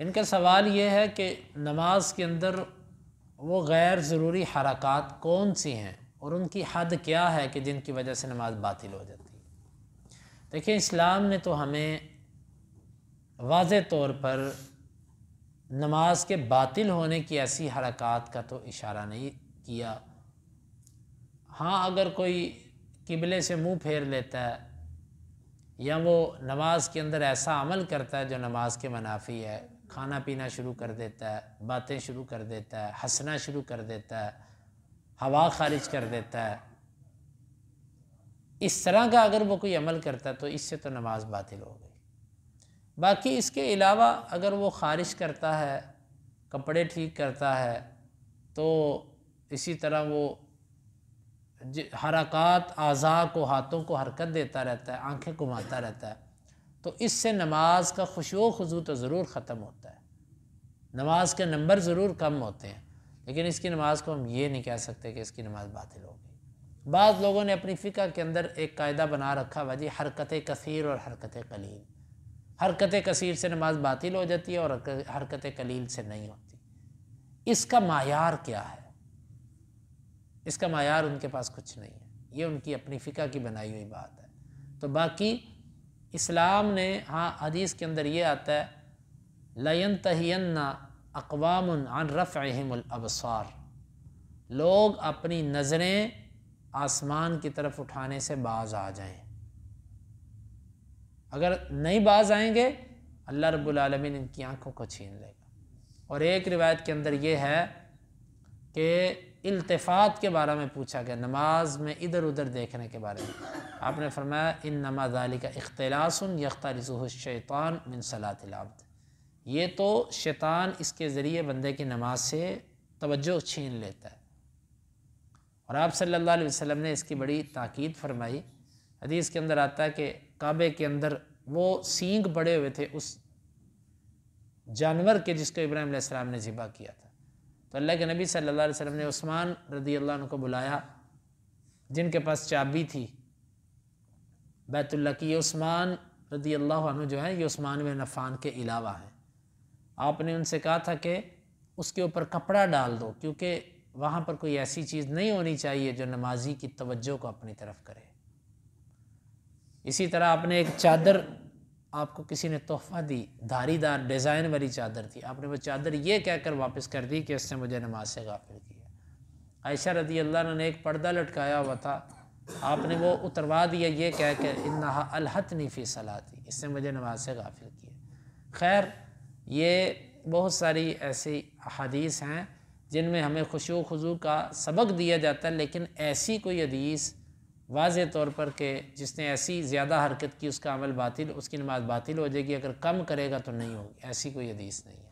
इनका सवाल ये है कि नमाज के अंदर वो गैर ज़रूरी हरकत कौन सी हैं और उनकी हद क्या है कि जिनकी वजह से नमाज बातिल हो जाती है देखिए इस्लाम ने तो हमें वाज तौर पर नमाज के बातिल होने की ऐसी हरकत का तो इशारा नहीं किया हाँ अगर कोई किबले से मुंह फेर लेता है या वो नमाज के अंदर ऐसा अमल करता है जो नमाज के मनाफी है खाना पीना शुरू कर देता है बातें शुरू कर देता है हंसना शुरू कर देता है हवा खारिज कर देता है इस तरह का अगर वो कोई अमल करता तो इससे तो नमाज बातिल हो गई बाकी इसके अलावा अगर वो खारिज करता है कपड़े ठीक करता है तो इसी तरह वो हरकत अज़ा को हाथों को हरकत देता रहता है आंखें घुमाता रहता है तो इससे नमाज का खुशो खजू तो ज़रूर ख़त्म होता है नमाज के नंबर ज़रूर कम होते हैं लेकिन इसकी नमाज को हम ये नहीं कह सकते कि इसकी नमाज बातिल हो गई बाद लोगों ने अपनी फ़िका के अंदर एक कायदा बना रखा हुआ जी हरकत कसीर और हरकत कलील हरकत कसीर से नमाज बातिल हो जाती है और हरकत कलील से नहीं होती इसका मैार क्या है इसका मैार उनके पास कुछ नहीं है ये उनकी अपनी फ़िका की बनाई हुई बात है तो बाकी इस्लाम ने हाँ हदीस के अंदर ये आता है लयन तहन्ना अकवाम अन लोग अपनी नज़रें आसमान की तरफ उठाने से बाज आ जाएं अगर नहीं बाज आएंगे अल्लाह रब्लमिन इनकी आँखों को छीन लेगा और एक रिवायत के अंदर ये है कि इल्तफात के बारे में पूछा गया नमाज में इधर उधर देखने के बारे में आपने फरमाया इन नमाज अली का अख्तलासन शैतान मिन सलातिलाब्द ये तो शैतान इसके ज़रिए बंदे की नमाज से तवज्जो छीन लेता है और आप सल्लल्लाहु अलैहि वसल्लम ने इसकी बड़ी ताक़ीद फरमाई हदीस के अंदर आता है कि काबे के अंदर वो सींग बड़े हुए थे उस जानवर के जिसको इब्राहिम सलाम ने ज़िबा किया था तो अल्लाह के नबी सल्लल्लाहु अलैहि वसल्लम ने उस्मान रदी अल्लाह को बुलाया जिनके पास चाबी थी बैतुल्ला की उस्मान रदी अल्लाह जो है ये उस्मान बिन अफ़ान के अलावा हैं आपने उनसे कहा था कि उसके ऊपर कपड़ा डाल दो क्योंकि वहाँ पर कोई ऐसी चीज़ नहीं होनी चाहिए जो नमाजी की तवज्जो को अपनी तरफ करे इसी तरह आपने एक चादर आपको किसी ने तोहफ़ा दी धारीदार डिज़ाइन वाली चादर थी आपने वो चादर ये कहकर वापस कर दी कि इसने मुझे नमाज से गाफिल किया आयशा रदी अल्लाह ने एक पर्दा लटकाया हुआ था आपने वो उतरवा दिया ये कह कर इन्ना अलहत नीफ़ी सलाह थी इसने मुझे नमाज से गाफिल किया खैर ये बहुत सारी ऐसी हदीस हैं जिनमें हमें खुशो खजू का सबक दिया जाता है लेकिन ऐसी कोई हदीस वाज तौर पर कि जिसने ऐसी ज़्यादा हरकत की उसका अमल बातिल उसकी नमाज बातिल हो जाएगी अगर कम करेगा तो नहीं होगी ऐसी कोई हदीस नहीं है